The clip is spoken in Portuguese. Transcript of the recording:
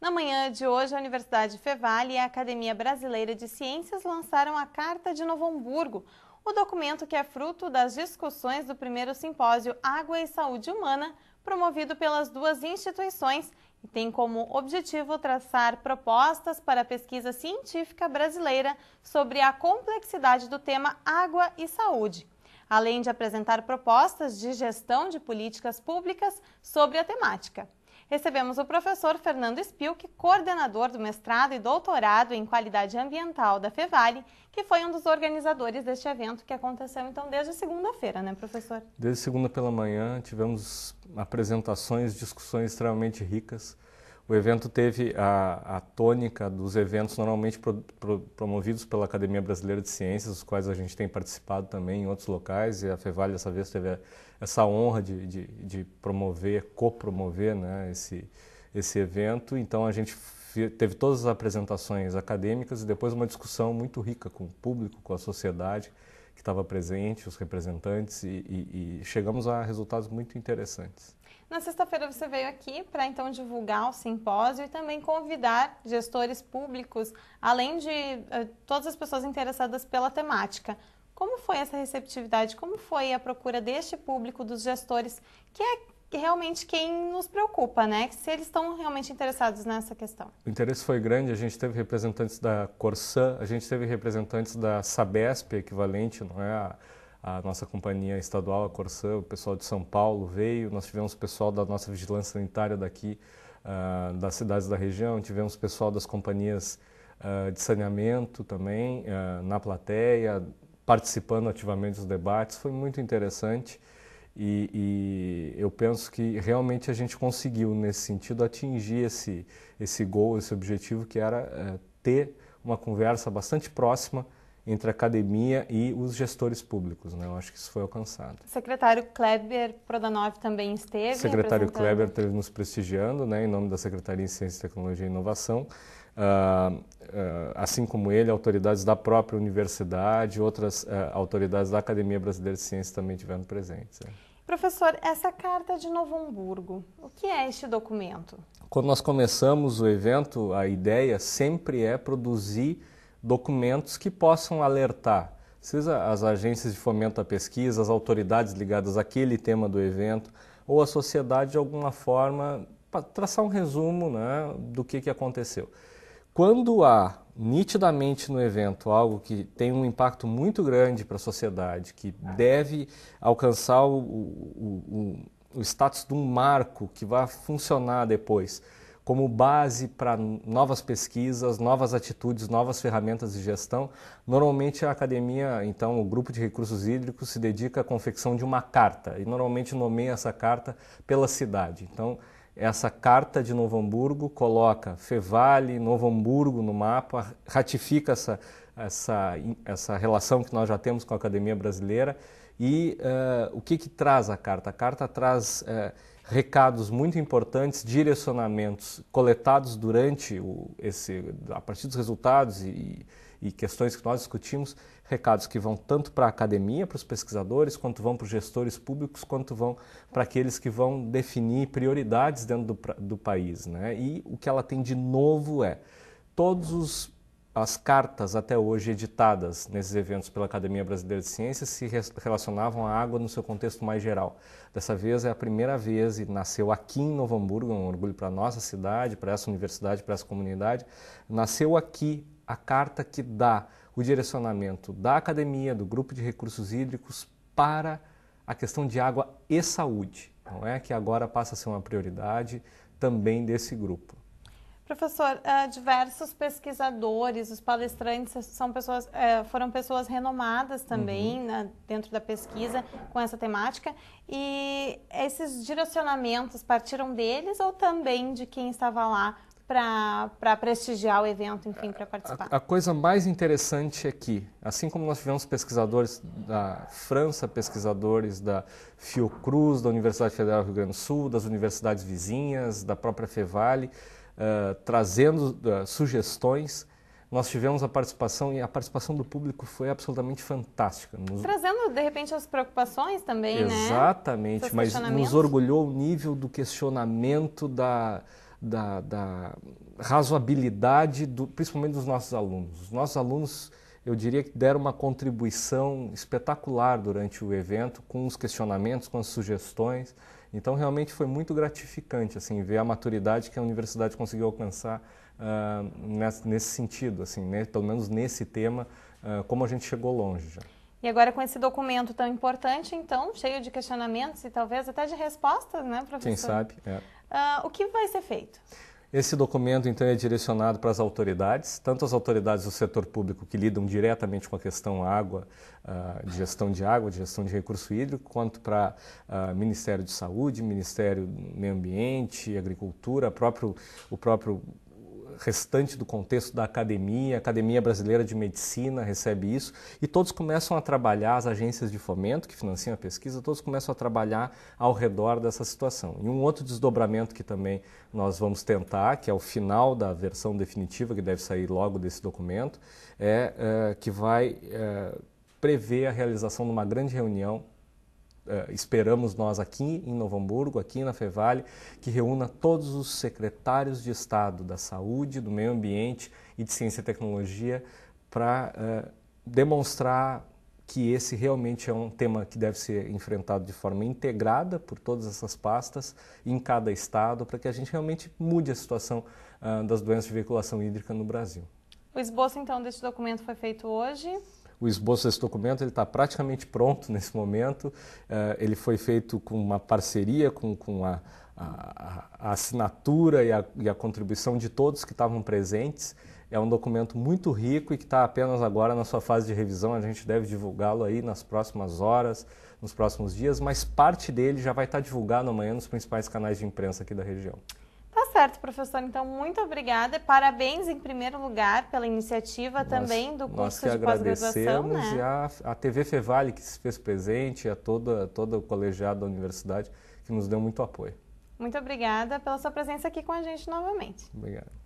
Na manhã de hoje, a Universidade Fevale e a Academia Brasileira de Ciências lançaram a Carta de Novo Hamburgo, o documento que é fruto das discussões do primeiro simpósio Água e Saúde Humana, promovido pelas duas instituições e tem como objetivo traçar propostas para a pesquisa científica brasileira sobre a complexidade do tema água e saúde além de apresentar propostas de gestão de políticas públicas sobre a temática recebemos o professor Fernando Spilk, coordenador do mestrado e doutorado em qualidade ambiental da Fevale, que foi um dos organizadores deste evento que aconteceu então desde segunda-feira, né, professor? Desde segunda pela manhã tivemos apresentações, discussões extremamente ricas o evento teve a, a tônica dos eventos normalmente pro, pro, promovidos pela Academia Brasileira de Ciências, os quais a gente tem participado também em outros locais, e a FEVAL dessa vez teve a, essa honra de, de, de promover, copromover né, esse, esse evento. Então a gente teve todas as apresentações acadêmicas e depois uma discussão muito rica com o público, com a sociedade que estava presente, os representantes, e, e, e chegamos a resultados muito interessantes. Na sexta-feira você veio aqui para então divulgar o simpósio e também convidar gestores públicos, além de uh, todas as pessoas interessadas pela temática. Como foi essa receptividade? Como foi a procura deste público, dos gestores, que é realmente quem nos preocupa, né? Se eles estão realmente interessados nessa questão. O interesse foi grande, a gente teve representantes da Corsan, a gente teve representantes da Sabesp, equivalente, não é? A, a nossa companhia estadual, a Corsan, o pessoal de São Paulo veio, nós tivemos pessoal da nossa vigilância sanitária daqui, uh, das cidades da região, tivemos pessoal das companhias uh, de saneamento também uh, na plateia, participando ativamente dos debates, foi muito interessante. E, e, eu penso que realmente a gente conseguiu, nesse sentido, atingir esse, esse gol, esse objetivo, que era é, ter uma conversa bastante próxima entre a academia e os gestores públicos. Né? Eu acho que isso foi alcançado. O secretário Kleber Prodanov também esteve. O secretário Kleber esteve nos prestigiando, né, em nome da Secretaria de Ciência, Tecnologia e Inovação. Ah, ah, assim como ele, autoridades da própria universidade, outras uh, autoridades da Academia Brasileira de Ciências também tiveram presentes. Né? Professor, essa carta de Novo Hamburgo, o que é este documento? Quando nós começamos o evento, a ideia sempre é produzir documentos que possam alertar, as agências de fomento à pesquisa, as autoridades ligadas àquele tema do evento, ou a sociedade de alguma forma, para traçar um resumo né, do que, que aconteceu. Quando há nitidamente no evento algo que tem um impacto muito grande para a sociedade, que deve alcançar o, o, o, o status de um marco que vai funcionar depois como base para novas pesquisas, novas atitudes, novas ferramentas de gestão. Normalmente a academia, então o grupo de recursos hídricos se dedica à confecção de uma carta e normalmente nomeia essa carta pela cidade. Então essa carta de Novo Hamburgo coloca Fevale, Novo Hamburgo no mapa, ratifica essa, essa, essa relação que nós já temos com a Academia Brasileira. E uh, o que, que traz a carta? A carta traz uh, recados muito importantes, direcionamentos coletados durante o, esse, a partir dos resultados e, e questões que nós discutimos, recados que vão tanto para a academia, para os pesquisadores, quanto vão para os gestores públicos, quanto vão para aqueles que vão definir prioridades dentro do, do país. Né? E o que ela tem de novo é todas as cartas até hoje editadas nesses eventos pela Academia Brasileira de Ciências se relacionavam à água no seu contexto mais geral. Dessa vez é a primeira vez e nasceu aqui em Novo Hamburgo, é um orgulho para a nossa cidade, para essa universidade, para essa comunidade. Nasceu aqui a carta que dá o direcionamento da academia, do grupo de recursos hídricos para a questão de água e saúde, não é? Que agora passa a ser uma prioridade também desse grupo. Professor, eh, diversos pesquisadores, os palestrantes são pessoas, eh, foram pessoas renomadas também uhum. Né, dentro da pesquisa com essa temática. E esses direcionamentos partiram deles ou também de quem estava lá para prestigiar o evento, enfim, para participar. A, a, coisa mais interessante é que, assim como nós tivemos pesquisadores da França, pesquisadores da Fiocruz, da Universidade Federal do Rio Grande do Sul, das universidades vizinhas, da própria Fevale, uh, trazendo uh, sugestões, nós tivemos a participação e a participação do público foi absolutamente fantástica. Nos... Trazendo, de repente, as preocupações também, Exatamente, né? Exatamente, mas nos orgulhou o nível do questionamento da da, da razoabilidade, do, principalmente dos nossos alunos. Os nossos alunos, eu diria que deram uma contribuição espetacular durante o evento, com os questionamentos, com as sugestões. Então, realmente foi muito gratificante assim, ver a maturidade que a universidade conseguiu alcançar uh, ah, nesse, nesse, sentido, assim, né? pelo menos nesse tema, uh, como a gente chegou longe já. E agora com esse documento tão importante, então, cheio de questionamentos e talvez até de respostas, né, professor? Quem sabe, é. Uh, o que vai ser feito? Esse documento, então, é direcionado para as autoridades, tanto as autoridades do setor público que lidam diretamente com a questão água, ah, de gestão de água, de gestão de recurso hídrico, quanto para ah, Ministério de Saúde, Ministério do Meio Ambiente, Agricultura, próprio, o próprio restante do contexto da academia, a Academia Brasileira de Medicina recebe isso, e todos começam a trabalhar, as agências de fomento que financiam a pesquisa, todos começam a trabalhar ao redor dessa situação. E um outro desdobramento que também nós vamos tentar, que é o final da versão definitiva, que deve sair logo desse documento, é, é que vai é, prever a realização de uma grande reunião eh, esperamos nós aqui em Novo Hamburgo, aqui na Fevale, que reúna todos os secretários de Estado da Saúde, do Meio Ambiente e de Ciência e Tecnologia para eh, demonstrar que esse realmente é um tema que deve ser enfrentado de forma integrada por todas essas pastas em cada estado para que a gente realmente mude a situação uh, das doenças de veiculação hídrica no Brasil. O esboço então deste documento foi feito hoje? o esboço desse documento está praticamente pronto nesse momento. Uh, ele foi feito com uma parceria, com, com a, a, a, assinatura e a, e a contribuição de todos que estavam presentes. É um documento muito rico e que está apenas agora na sua fase de revisão. A gente deve divulgá-lo aí nas próximas horas, nos próximos dias, mas parte dele já vai estar tá divulgado amanhã nos principais canais de imprensa aqui da região certo, professor. Então, muito obrigada. Parabéns, em primeiro lugar, pela iniciativa nós, também do curso de pós-graduação. Né? E a, a TV Fevale, que se fez presente, a toda, todo o colegiado da universidade, que nos deu muito apoio. Muito obrigada pela sua presença aqui com a gente novamente. Obrigado.